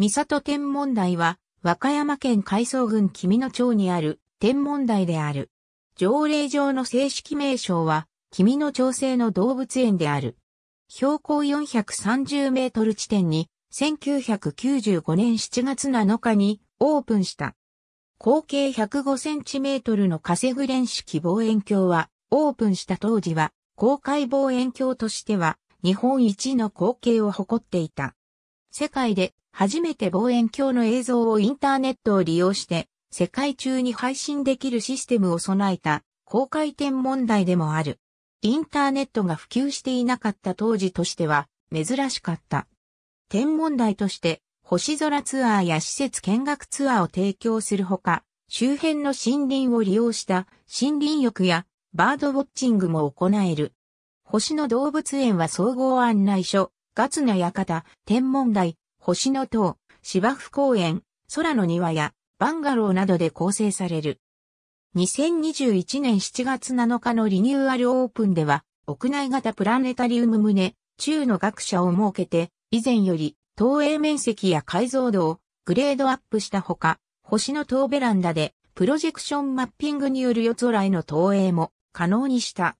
三里天文台は、和歌山県海藻郡君野町にある天文台である。条例上の正式名称は、君野町制の動物園である。標高430メートル地点に、1995年7月7日にオープンした。口径105センチメートルのカセグレン式望遠鏡は、オープンした当時は、公開望遠鏡としては、日本一の光景を誇っていた。世界で初めて望遠鏡の映像をインターネットを利用して世界中に配信できるシステムを備えた高回転問題でもある。インターネットが普及していなかった当時としては珍しかった。天文台として星空ツアーや施設見学ツアーを提供するほか、周辺の森林を利用した森林浴やバードウォッチングも行える。星野動物園は総合案内所、ガツナ館、天文台、星の塔、芝生公園、空の庭やバンガローなどで構成される。2021年7月7日のリニューアルオープンでは、屋内型プラネタリウム棟、中の学者を設けて、以前より、投影面積や解像度をグレードアップしたほか、星の塔ベランダで、プロジェクションマッピングによる夜空への投影も可能にした。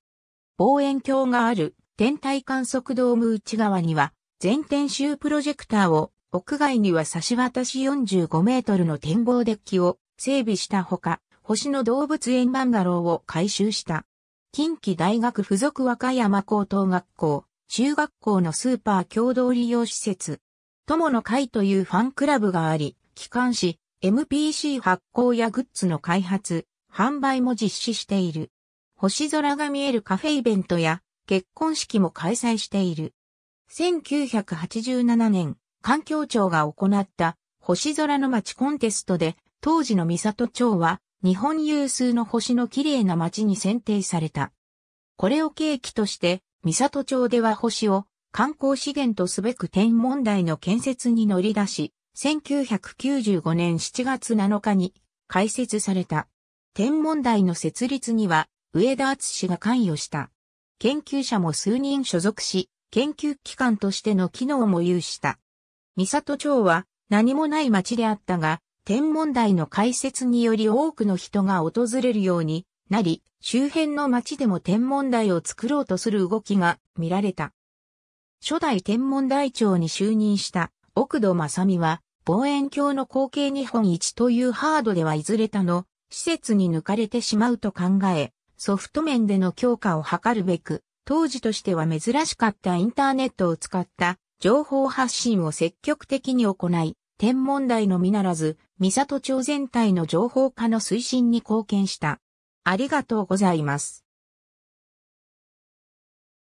望遠鏡がある天体観測ドーム内側には、全天周プロジェクターを屋外には差し渡し45メートルの展望デッキを整備したほか、星野動物園バンガローを改修した。近畿大学附属和歌山高等学校、中学校のスーパー共同利用施設、友の会というファンクラブがあり、機関誌、MPC 発行やグッズの開発、販売も実施している。星空が見えるカフェイベントや結婚式も開催している。1987年、環境庁が行った星空の街コンテストで、当時の三里町は日本有数の星の綺麗な街に選定された。これを契機として、三里町では星を観光資源とすべく天文台の建設に乗り出し、1995年7月7日に開設された。天文台の設立には上田敦氏が関与した。研究者も数人所属し、研究機関としての機能も有した。三里町は何もない町であったが、天文台の開設により多くの人が訪れるようになり、周辺の町でも天文台を作ろうとする動きが見られた。初代天文台長に就任した奥戸正美は、望遠鏡の後継日本一というハードではいずれたの施設に抜かれてしまうと考え、ソフト面での強化を図るべく、当時としては珍しかったインターネットを使った情報発信を積極的に行い、天文台のみならず、三里町全体の情報化の推進に貢献した。ありがとうございます。